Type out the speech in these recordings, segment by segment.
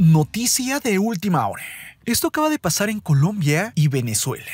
Noticia de última hora. Esto acaba de pasar en Colombia y Venezuela.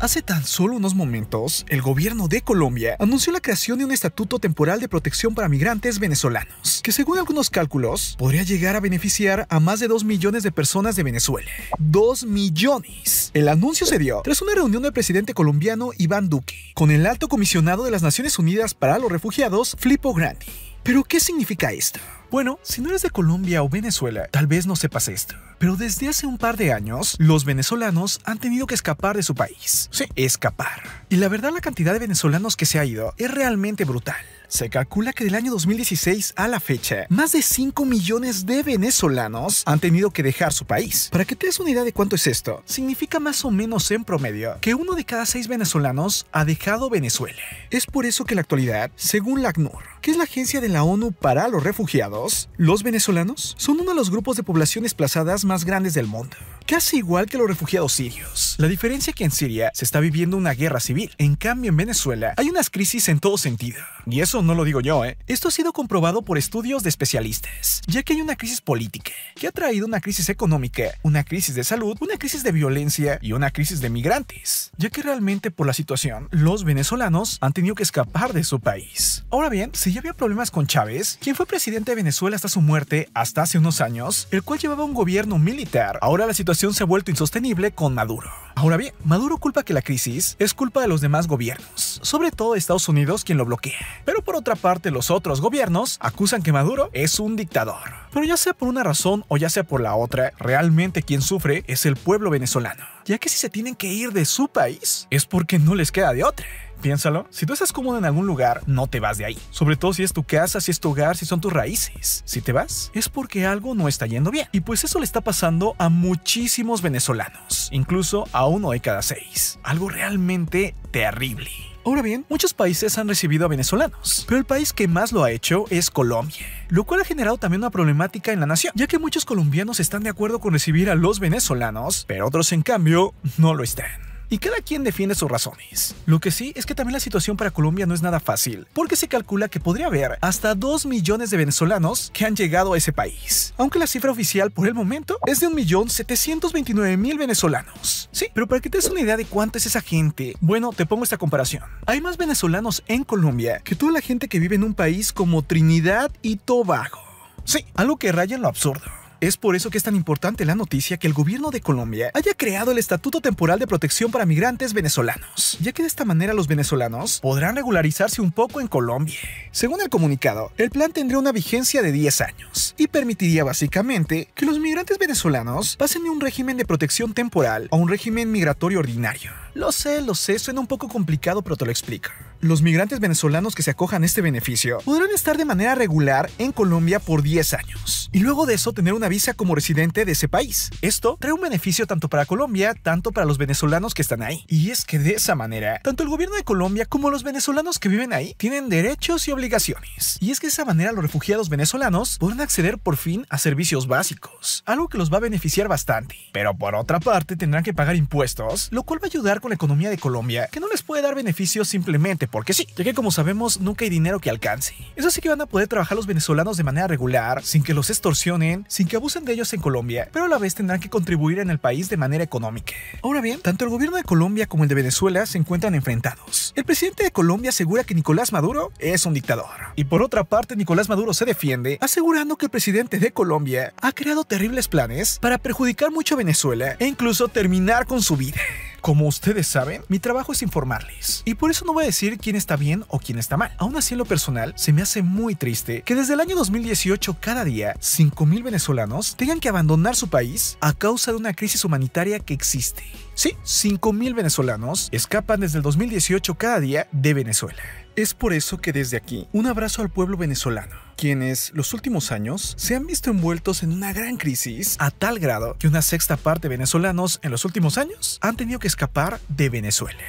Hace tan solo unos momentos, el gobierno de Colombia anunció la creación de un estatuto temporal de protección para migrantes venezolanos, que según algunos cálculos podría llegar a beneficiar a más de 2 millones de personas de Venezuela. ¡2 millones! El anuncio se dio tras una reunión del presidente colombiano Iván Duque con el alto comisionado de las Naciones Unidas para los Refugiados, Flipo Grandi. ¿Pero qué significa esto? Bueno, si no eres de Colombia o Venezuela, tal vez no sepas esto. Pero desde hace un par de años, los venezolanos han tenido que escapar de su país. Sí, escapar. Y la verdad la cantidad de venezolanos que se ha ido es realmente brutal. Se calcula que del año 2016 a la fecha, más de 5 millones de venezolanos han tenido que dejar su país. Para que te des una idea de cuánto es esto, significa más o menos en promedio que uno de cada seis venezolanos ha dejado Venezuela. Es por eso que en la actualidad, según la ACNUR, que es la agencia de la ONU para los refugiados, los venezolanos son uno de los grupos de poblaciones desplazadas más grandes del mundo casi igual que los refugiados sirios. La diferencia es que en Siria se está viviendo una guerra civil, en cambio en Venezuela hay unas crisis en todo sentido. Y eso no lo digo yo, ¿eh? Esto ha sido comprobado por estudios de especialistas, ya que hay una crisis política, que ha traído una crisis económica, una crisis de salud, una crisis de violencia y una crisis de migrantes, ya que realmente por la situación los venezolanos han tenido que escapar de su país. Ahora bien, si ya había problemas con Chávez, quien fue presidente de Venezuela hasta su muerte hasta hace unos años, el cual llevaba un gobierno militar, ahora la situación situación se ha vuelto insostenible con Maduro. Ahora bien, Maduro culpa que la crisis es culpa de los demás gobiernos, sobre todo de Estados Unidos quien lo bloquea. Pero por otra parte, los otros gobiernos acusan que Maduro es un dictador. Pero ya sea por una razón o ya sea por la otra, realmente quien sufre es el pueblo venezolano ya que si se tienen que ir de su país es porque no les queda de otra. Piénsalo, si tú estás cómodo en algún lugar, no te vas de ahí. Sobre todo si es tu casa, si es tu hogar, si son tus raíces. Si te vas, es porque algo no está yendo bien. Y pues eso le está pasando a muchísimos venezolanos, incluso a uno de cada seis. Algo realmente terrible. Ahora bien, muchos países han recibido a venezolanos, pero el país que más lo ha hecho es Colombia, lo cual ha generado también una problemática en la nación, ya que muchos colombianos están de acuerdo con recibir a los venezolanos, pero otros en cambio no lo están y cada quien defiende sus razones. Lo que sí es que también la situación para Colombia no es nada fácil, porque se calcula que podría haber hasta 2 millones de venezolanos que han llegado a ese país, aunque la cifra oficial por el momento es de 1.729.000 venezolanos. Sí, pero para que te des una idea de cuánta es esa gente, bueno, te pongo esta comparación. Hay más venezolanos en Colombia que toda la gente que vive en un país como Trinidad y Tobago. Sí, algo que raya en lo absurdo. Es por eso que es tan importante la noticia que el gobierno de Colombia haya creado el Estatuto Temporal de Protección para Migrantes Venezolanos, ya que de esta manera los venezolanos podrán regularizarse un poco en Colombia. Según el comunicado, el plan tendría una vigencia de 10 años y permitiría básicamente que los migrantes venezolanos pasen de un régimen de protección temporal a un régimen migratorio ordinario. Lo sé, lo sé, suena un poco complicado, pero te lo explico los migrantes venezolanos que se acojan a este beneficio podrán estar de manera regular en Colombia por 10 años y luego de eso tener una visa como residente de ese país. Esto trae un beneficio tanto para Colombia, tanto para los venezolanos que están ahí. Y es que de esa manera, tanto el gobierno de Colombia como los venezolanos que viven ahí tienen derechos y obligaciones. Y es que de esa manera los refugiados venezolanos podrán acceder por fin a servicios básicos, algo que los va a beneficiar bastante. Pero por otra parte tendrán que pagar impuestos, lo cual va a ayudar con la economía de Colombia, que no les puede dar beneficios simplemente porque sí, ya que como sabemos nunca hay dinero que alcance. Eso sí que van a poder trabajar los venezolanos de manera regular, sin que los extorsionen, sin que abusen de ellos en Colombia, pero a la vez tendrán que contribuir en el país de manera económica. Ahora bien, tanto el gobierno de Colombia como el de Venezuela se encuentran enfrentados. El presidente de Colombia asegura que Nicolás Maduro es un dictador. Y por otra parte, Nicolás Maduro se defiende asegurando que el presidente de Colombia ha creado terribles planes para perjudicar mucho a Venezuela e incluso terminar con su vida. Como ustedes saben, mi trabajo es informarles. Y por eso no voy a decir quién está bien o quién está mal. Aún así, en lo personal, se me hace muy triste que desde el año 2018 cada día 5.000 venezolanos tengan que abandonar su país a causa de una crisis humanitaria que existe. Sí, 5.000 venezolanos escapan desde el 2018 cada día de Venezuela. Es por eso que desde aquí, un abrazo al pueblo venezolano, quienes los últimos años se han visto envueltos en una gran crisis a tal grado que una sexta parte de venezolanos en los últimos años han tenido que escapar de Venezuela.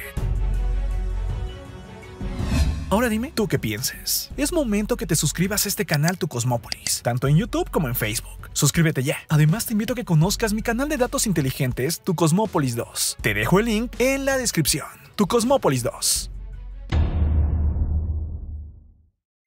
Ahora dime, ¿tú qué piensas? Es momento que te suscribas a este canal Tu Cosmópolis, tanto en YouTube como en Facebook. Suscríbete ya. Además, te invito a que conozcas mi canal de datos inteligentes Tu Cosmópolis 2. Te dejo el link en la descripción. Tu Cosmópolis 2.